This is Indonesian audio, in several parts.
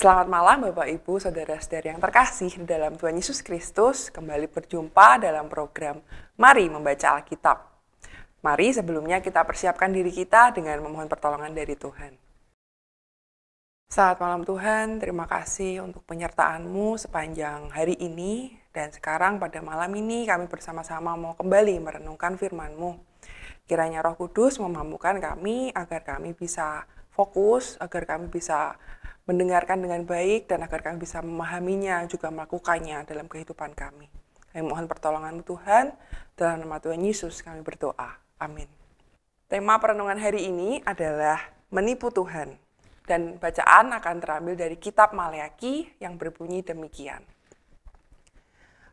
Selamat malam Bapak Ibu, Saudara-saudari yang terkasih dalam Tuhan Yesus Kristus, kembali berjumpa dalam program Mari Membaca Alkitab. Mari sebelumnya kita persiapkan diri kita dengan memohon pertolongan dari Tuhan. Saat malam Tuhan, terima kasih untuk penyertaan-Mu sepanjang hari ini, dan sekarang pada malam ini kami bersama-sama mau kembali merenungkan firman-Mu. Kiranya roh kudus memampukan kami agar kami bisa fokus, agar kami bisa mendengarkan dengan baik dan agar kami bisa memahaminya juga melakukannya dalam kehidupan kami. Kami mohon pertolongan Tuhan, dalam nama Tuhan Yesus kami berdoa. Amin. Tema perenungan hari ini adalah menipu Tuhan. Dan bacaan akan terambil dari kitab Maleaki yang berbunyi demikian.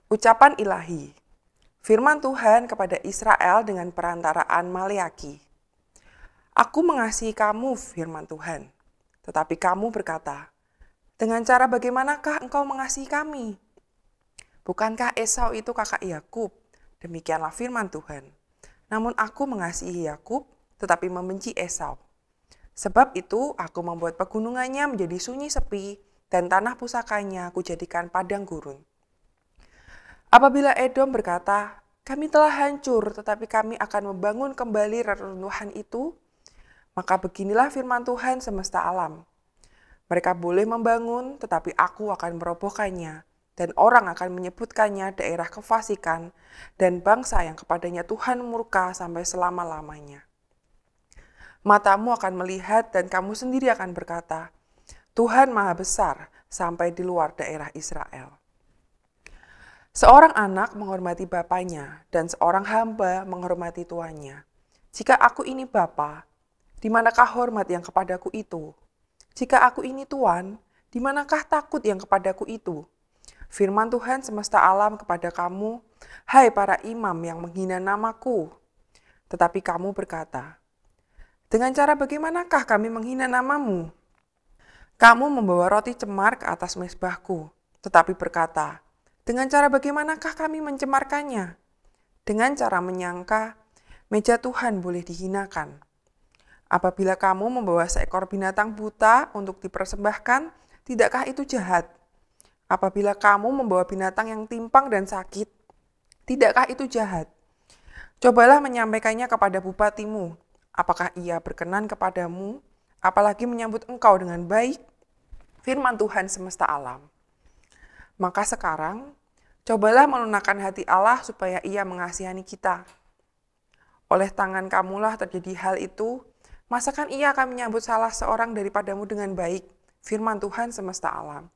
Ucapan ilahi, firman Tuhan kepada Israel dengan perantaraan Maleaki. Aku mengasihi kamu, firman Tuhan, tetapi kamu berkata, dengan cara bagaimanakah engkau mengasihi kami? Bukankah Esau itu kakak Yakub? Demikianlah firman Tuhan. Namun aku mengasihi Yakub, tetapi membenci Esau. Sebab itu aku membuat pegunungannya menjadi sunyi sepi, dan tanah pusakanya aku jadikan padang gurun. Apabila Edom berkata, kami telah hancur, tetapi kami akan membangun kembali reruntuhan itu, maka beginilah firman Tuhan semesta alam. Mereka boleh membangun, tetapi aku akan merobohkannya, dan orang akan menyebutkannya daerah kefasikan, dan bangsa yang kepadanya Tuhan murka sampai selama-lamanya. Matamu akan melihat dan kamu sendiri akan berkata, Tuhan Maha Besar sampai di luar daerah Israel. Seorang anak menghormati bapaknya, dan seorang hamba menghormati tuannya. Jika aku ini bapa, di manakah hormat yang kepadaku itu? Jika aku ini Tuhan, di manakah takut yang kepadaku itu? Firman Tuhan semesta alam kepada kamu, hai para imam yang menghina namaku. Tetapi kamu berkata, dengan cara bagaimanakah kami menghina namamu? Kamu membawa roti cemar ke atas mesbahku, tetapi berkata, dengan cara bagaimanakah kami mencemarkannya? Dengan cara menyangka, meja Tuhan boleh dihinakan. Apabila kamu membawa seekor binatang buta untuk dipersembahkan, tidakkah itu jahat? Apabila kamu membawa binatang yang timpang dan sakit, tidakkah itu jahat? Cobalah menyampaikannya kepada bupatimu. Apakah ia berkenan kepadamu, apalagi menyambut engkau dengan baik? Firman Tuhan semesta alam. Maka sekarang, cobalah melunakkan hati Allah supaya ia mengasihani kita. Oleh tangan kamulah terjadi hal itu, Masakan ia akan menyambut salah seorang daripadamu dengan baik, firman Tuhan semesta alam.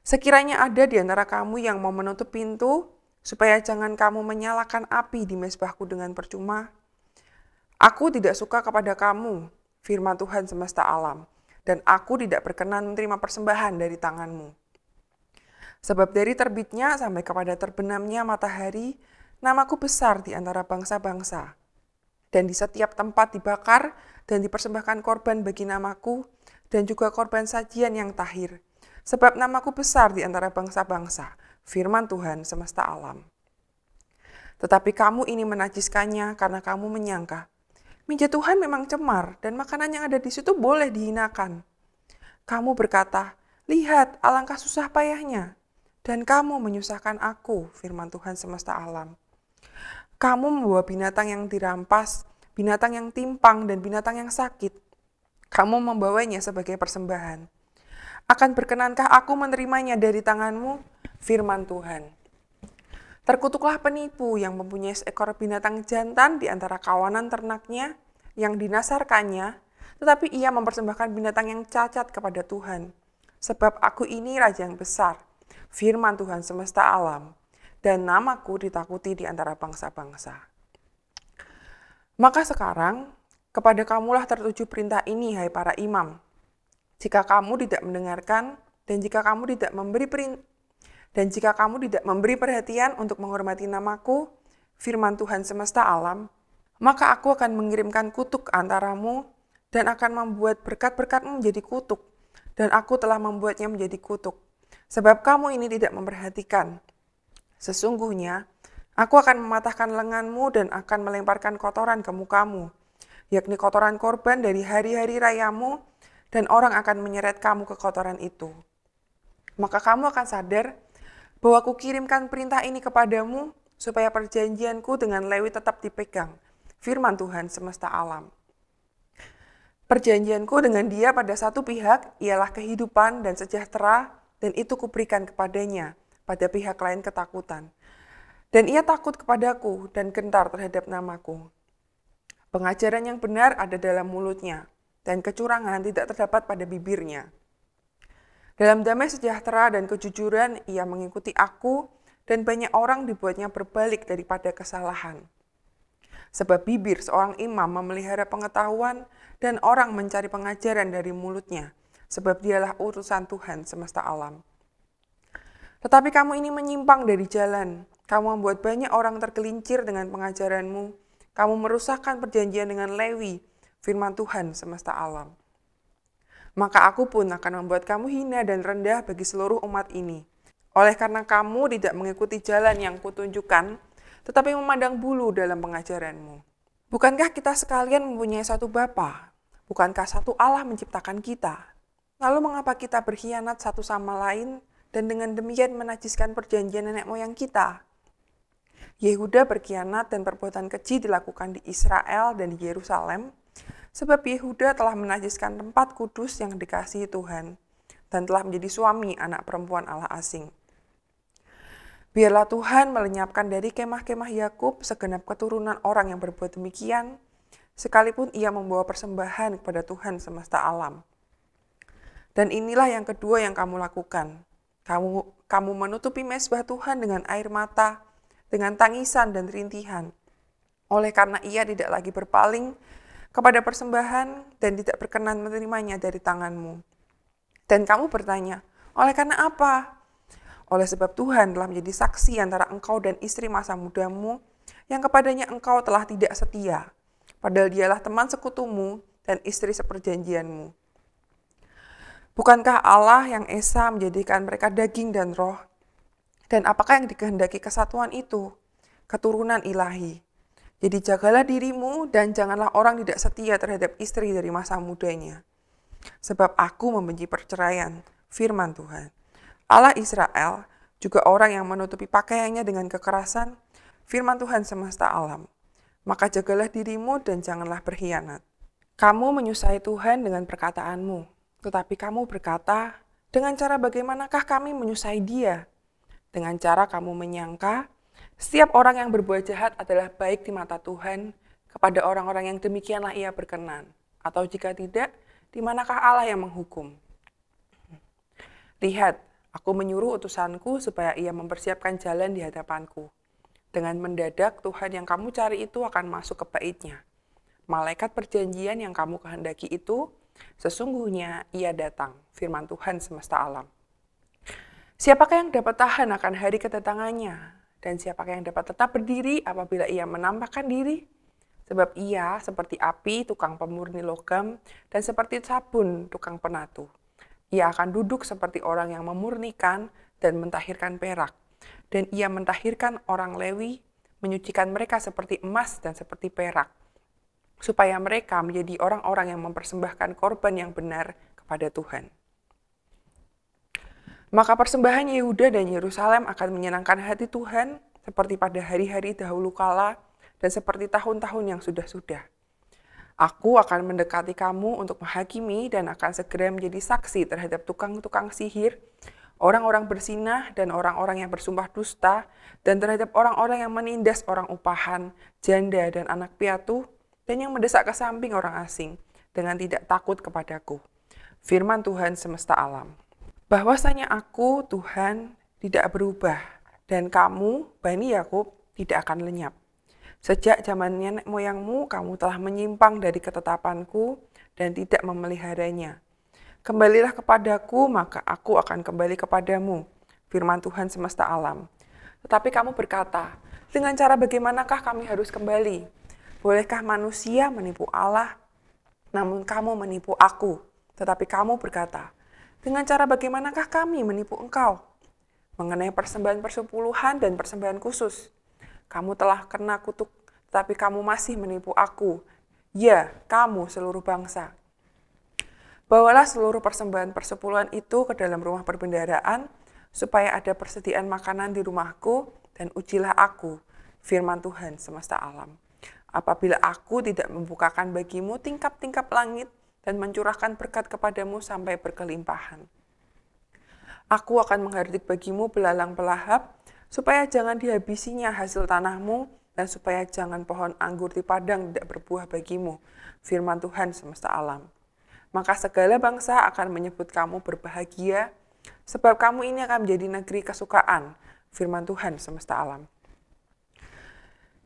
Sekiranya ada di antara kamu yang mau menutup pintu, supaya jangan kamu menyalakan api di mesbahku dengan percuma, Aku tidak suka kepada kamu, firman Tuhan semesta alam, dan aku tidak berkenan menerima persembahan dari tanganmu. Sebab dari terbitnya sampai kepada terbenamnya matahari, namaku besar di antara bangsa-bangsa dan di setiap tempat dibakar dan dipersembahkan korban bagi namaku dan juga korban sajian yang tahir. Sebab namaku besar di antara bangsa-bangsa, firman Tuhan semesta alam. Tetapi kamu ini menajiskannya karena kamu menyangka, meja Tuhan memang cemar dan makanan yang ada di situ boleh dihinakan. Kamu berkata, lihat alangkah susah payahnya, dan kamu menyusahkan aku, firman Tuhan semesta alam kamu membawa binatang yang dirampas, binatang yang timpang, dan binatang yang sakit. Kamu membawanya sebagai persembahan. Akan berkenankah aku menerimanya dari tanganmu? Firman Tuhan. Terkutuklah penipu yang mempunyai seekor binatang jantan di antara kawanan ternaknya yang dinasarkannya, tetapi ia mempersembahkan binatang yang cacat kepada Tuhan. Sebab aku ini raja yang besar, firman Tuhan semesta alam dan namaku ditakuti di antara bangsa-bangsa. Maka sekarang, kepada kamulah tertuju perintah ini, hai para imam. Jika kamu tidak mendengarkan, dan jika kamu tidak memberi perintah dan jika kamu tidak memberi perhatian untuk menghormati namaku, firman Tuhan semesta alam, maka aku akan mengirimkan kutuk antaramu dan akan membuat berkat-berkatmu menjadi kutuk, dan aku telah membuatnya menjadi kutuk. Sebab kamu ini tidak memperhatikan Sesungguhnya, aku akan mematahkan lenganmu dan akan melemparkan kotoran ke mukamu, yakni kotoran korban dari hari-hari rayamu, dan orang akan menyeret kamu ke kotoran itu. Maka kamu akan sadar bahwa aku kirimkan perintah ini kepadamu, supaya perjanjianku dengan Lewi tetap dipegang, firman Tuhan semesta alam. Perjanjianku dengan dia pada satu pihak ialah kehidupan dan sejahtera, dan itu kuberikan kepadanya.' pada pihak lain ketakutan. Dan ia takut kepadaku dan gentar terhadap namaku. Pengajaran yang benar ada dalam mulutnya, dan kecurangan tidak terdapat pada bibirnya. Dalam damai sejahtera dan kejujuran, ia mengikuti aku, dan banyak orang dibuatnya berbalik daripada kesalahan. Sebab bibir seorang imam memelihara pengetahuan, dan orang mencari pengajaran dari mulutnya, sebab dialah urusan Tuhan semesta alam. Tetapi kamu ini menyimpang dari jalan. Kamu membuat banyak orang tergelincir dengan pengajaranmu. Kamu merusakkan perjanjian dengan Lewi, firman Tuhan semesta alam. Maka aku pun akan membuat kamu hina dan rendah bagi seluruh umat ini. Oleh karena kamu tidak mengikuti jalan yang kutunjukkan, tetapi memandang bulu dalam pengajaranmu. Bukankah kita sekalian mempunyai satu Bapa? Bukankah satu Allah menciptakan kita? Lalu mengapa kita berkhianat satu sama lain dan dengan demikian menajiskan perjanjian nenek moyang kita. Yehuda berkhianat dan perbuatan keji dilakukan di Israel dan di Yerusalem, sebab Yehuda telah menajiskan tempat kudus yang dikasihi Tuhan dan telah menjadi suami anak perempuan Allah asing. Biarlah Tuhan melenyapkan dari kemah-kemah Yakub segenap keturunan orang yang berbuat demikian, sekalipun ia membawa persembahan kepada Tuhan semesta alam. Dan inilah yang kedua yang kamu lakukan. Kamu kamu menutupi mesbah Tuhan dengan air mata, dengan tangisan dan rintihan. Oleh karena ia tidak lagi berpaling kepada persembahan dan tidak berkenan menerimanya dari tanganmu. Dan kamu bertanya, oleh karena apa? Oleh sebab Tuhan telah menjadi saksi antara engkau dan istri masa mudamu yang kepadanya engkau telah tidak setia. Padahal dialah teman sekutumu dan istri seperjanjianmu. Bukankah Allah yang Esa menjadikan mereka daging dan roh? Dan apakah yang dikehendaki kesatuan itu? Keturunan ilahi. Jadi jagalah dirimu dan janganlah orang tidak setia terhadap istri dari masa mudanya. Sebab aku membenci perceraian, firman Tuhan. Allah Israel, juga orang yang menutupi pakaiannya dengan kekerasan, firman Tuhan semesta alam. Maka jagalah dirimu dan janganlah berkhianat. Kamu menyusai Tuhan dengan perkataanmu, tetapi kamu berkata, dengan cara bagaimanakah kami menyusai dia? Dengan cara kamu menyangka, setiap orang yang berbuat jahat adalah baik di mata Tuhan, kepada orang-orang yang demikianlah ia berkenan. Atau jika tidak, di manakah Allah yang menghukum? Lihat, aku menyuruh utusanku supaya ia mempersiapkan jalan di hadapanku. Dengan mendadak, Tuhan yang kamu cari itu akan masuk ke baitnya. Malaikat perjanjian yang kamu kehendaki itu Sesungguhnya ia datang, firman Tuhan semesta alam. Siapakah yang dapat tahan akan hari kedatangannya? Dan siapakah yang dapat tetap berdiri apabila ia menampakkan diri? Sebab ia seperti api, tukang pemurni logam, dan seperti sabun, tukang penatu. Ia akan duduk seperti orang yang memurnikan dan mentahirkan perak. Dan ia mentahirkan orang Lewi, menyucikan mereka seperti emas dan seperti perak supaya mereka menjadi orang-orang yang mempersembahkan korban yang benar kepada Tuhan. Maka persembahan Yehuda dan Yerusalem akan menyenangkan hati Tuhan seperti pada hari-hari dahulu kala dan seperti tahun-tahun yang sudah-sudah. Aku akan mendekati kamu untuk menghakimi dan akan segera menjadi saksi terhadap tukang-tukang sihir, orang-orang bersinah dan orang-orang yang bersumpah dusta, dan terhadap orang-orang yang menindas orang upahan, janda dan anak piatu, dan yang mendesak ke samping orang asing dengan tidak takut kepadaku. Firman Tuhan semesta alam. Bahwasanya aku, Tuhan, tidak berubah dan kamu, Bani Yakub, tidak akan lenyap. Sejak zaman nenek moyangmu, kamu telah menyimpang dari ketetapanku dan tidak memeliharanya. Kembalilah kepadaku, maka aku akan kembali kepadamu. Firman Tuhan semesta alam. Tetapi kamu berkata, dengan cara bagaimanakah kami harus kembali? Bolehkah manusia menipu Allah? Namun kamu menipu aku. Tetapi kamu berkata, dengan cara bagaimanakah kami menipu engkau? Mengenai persembahan persepuluhan dan persembahan khusus. Kamu telah kena kutuk, tetapi kamu masih menipu aku. Ya, kamu seluruh bangsa. Bawalah seluruh persembahan persepuluhan itu ke dalam rumah perbendaraan, supaya ada persediaan makanan di rumahku, dan ujilah aku, firman Tuhan semesta alam. Apabila aku tidak membukakan bagimu tingkap-tingkap langit dan mencurahkan berkat kepadamu sampai berkelimpahan. Aku akan menghardik bagimu belalang pelahap, supaya jangan dihabisinya hasil tanahmu, dan supaya jangan pohon anggur di padang tidak berbuah bagimu, firman Tuhan semesta alam. Maka segala bangsa akan menyebut kamu berbahagia, sebab kamu ini akan menjadi negeri kesukaan, firman Tuhan semesta alam.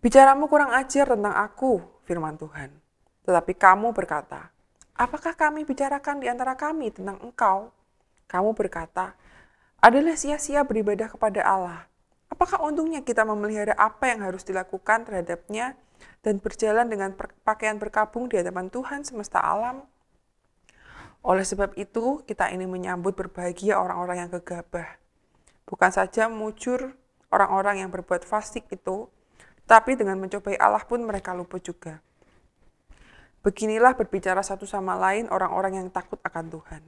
Bicaramu kurang ajar tentang aku, firman Tuhan. Tetapi kamu berkata, apakah kami bicarakan di antara kami tentang engkau? Kamu berkata, adalah sia-sia beribadah kepada Allah. Apakah untungnya kita memelihara apa yang harus dilakukan terhadapnya dan berjalan dengan pakaian berkabung di hadapan Tuhan semesta alam? Oleh sebab itu, kita ini menyambut berbahagia orang-orang yang gegabah. Bukan saja mujur orang-orang yang berbuat fasik itu, tapi dengan mencobai Allah pun mereka lupa juga. Beginilah berbicara satu sama lain orang-orang yang takut akan Tuhan.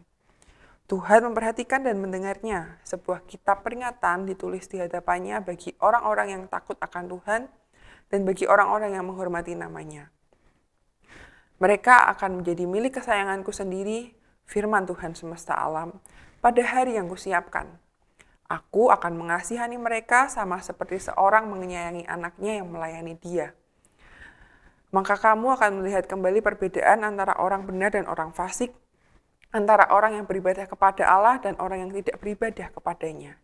Tuhan memperhatikan dan mendengarnya. Sebuah kitab peringatan ditulis di hadapannya bagi orang-orang yang takut akan Tuhan dan bagi orang-orang yang menghormati namanya. Mereka akan menjadi milik kesayanganku sendiri, firman Tuhan semesta alam, pada hari yang kusiapkan. Aku akan mengasihani mereka sama seperti seorang menyayangi anaknya yang melayani dia. Maka kamu akan melihat kembali perbedaan antara orang benar dan orang fasik, antara orang yang beribadah kepada Allah dan orang yang tidak beribadah kepadanya.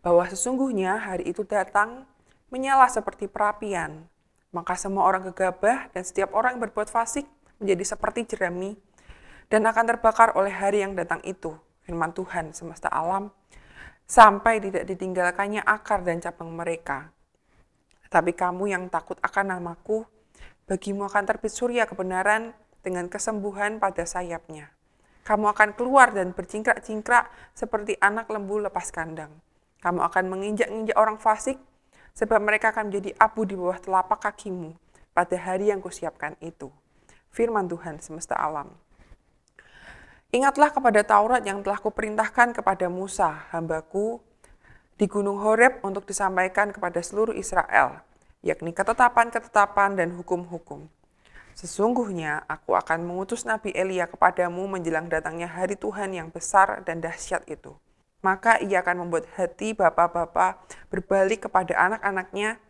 Bahwa sesungguhnya hari itu datang menyala seperti perapian, maka semua orang gegabah dan setiap orang yang berbuat fasik menjadi seperti jerami dan akan terbakar oleh hari yang datang itu firman Tuhan semesta alam, sampai tidak ditinggalkannya akar dan cabang mereka. Tapi kamu yang takut akan namaku, bagimu akan terbit surya kebenaran dengan kesembuhan pada sayapnya. Kamu akan keluar dan bercingkrak-cingkrak seperti anak lembu lepas kandang. Kamu akan menginjak-injak orang fasik, sebab mereka akan menjadi abu di bawah telapak kakimu pada hari yang kusiapkan itu. Firman Tuhan semesta alam. Ingatlah kepada Taurat yang telah kuperintahkan kepada Musa, hambaku, di Gunung Horeb untuk disampaikan kepada seluruh Israel, yakni ketetapan-ketetapan dan hukum-hukum. Sesungguhnya aku akan mengutus Nabi Elia kepadamu menjelang datangnya hari Tuhan yang besar dan dahsyat itu. Maka ia akan membuat hati bapak-bapak berbalik kepada anak-anaknya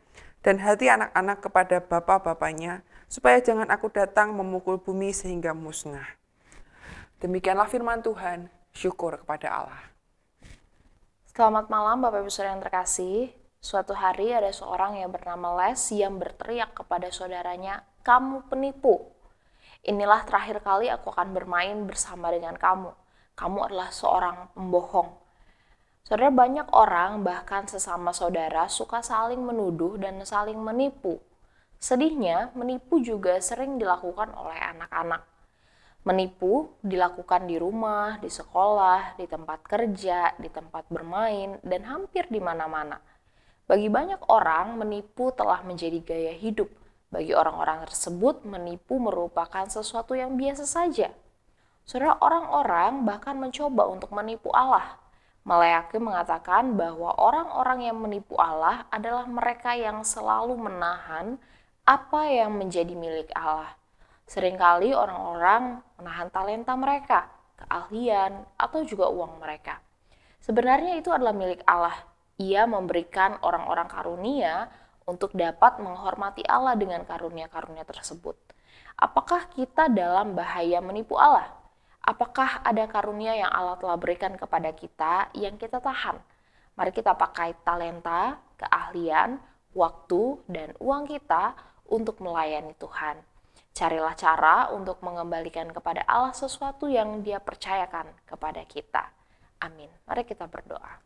dan hati anak-anak kepada bapak-bapaknya, supaya jangan aku datang memukul bumi sehingga musnah. Demikianlah firman Tuhan, syukur kepada Allah. Selamat malam Bapak Ibu Saudara yang terkasih. Suatu hari ada seorang yang bernama Les yang berteriak kepada saudaranya, "Kamu penipu. Inilah terakhir kali aku akan bermain bersama dengan kamu. Kamu adalah seorang pembohong." Saudara banyak orang bahkan sesama saudara suka saling menuduh dan saling menipu. Sedihnya, menipu juga sering dilakukan oleh anak-anak. Menipu dilakukan di rumah, di sekolah, di tempat kerja, di tempat bermain, dan hampir di mana-mana. Bagi banyak orang, menipu telah menjadi gaya hidup. Bagi orang-orang tersebut, menipu merupakan sesuatu yang biasa saja. Saudara, orang-orang bahkan mencoba untuk menipu Allah. Malayaki mengatakan bahwa orang-orang yang menipu Allah adalah mereka yang selalu menahan apa yang menjadi milik Allah Seringkali orang-orang menahan talenta mereka, keahlian, atau juga uang mereka. Sebenarnya itu adalah milik Allah. Ia memberikan orang-orang karunia untuk dapat menghormati Allah dengan karunia-karunia tersebut. Apakah kita dalam bahaya menipu Allah? Apakah ada karunia yang Allah telah berikan kepada kita yang kita tahan? Mari kita pakai talenta, keahlian, waktu, dan uang kita untuk melayani Tuhan. Carilah cara untuk mengembalikan kepada Allah sesuatu yang Dia percayakan kepada kita. Amin. Mari kita berdoa.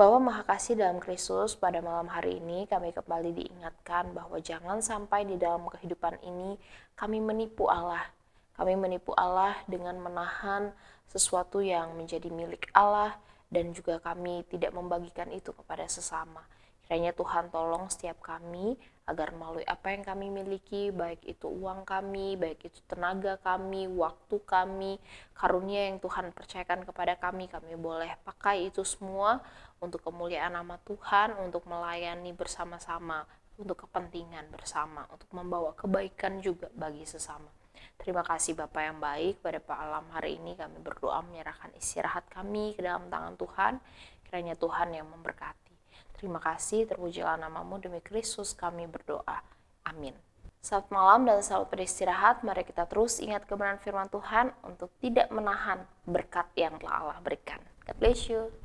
Bahwa Maha Kasih dalam Kristus, pada malam hari ini kami kembali diingatkan bahwa jangan sampai di dalam kehidupan ini kami menipu Allah. Kami menipu Allah dengan menahan sesuatu yang menjadi milik Allah dan juga kami tidak membagikan itu kepada sesama. Kiranya Tuhan tolong setiap kami agar melalui apa yang kami miliki, baik itu uang kami, baik itu tenaga kami, waktu kami, karunia yang Tuhan percayakan kepada kami, kami boleh pakai itu semua untuk kemuliaan nama Tuhan, untuk melayani bersama-sama, untuk kepentingan bersama, untuk membawa kebaikan juga bagi sesama. Terima kasih Bapak yang baik pada Pak Alam hari ini kami berdoa menyerahkan istirahat kami ke dalam tangan Tuhan. Kiranya Tuhan yang memberkati. Terima kasih, terpujilah namamu, demi Kristus kami berdoa. Amin. Saat malam dan saat beristirahat. Mari kita terus ingat kebenaran firman Tuhan untuk tidak menahan berkat yang telah Allah berikan. God bless you.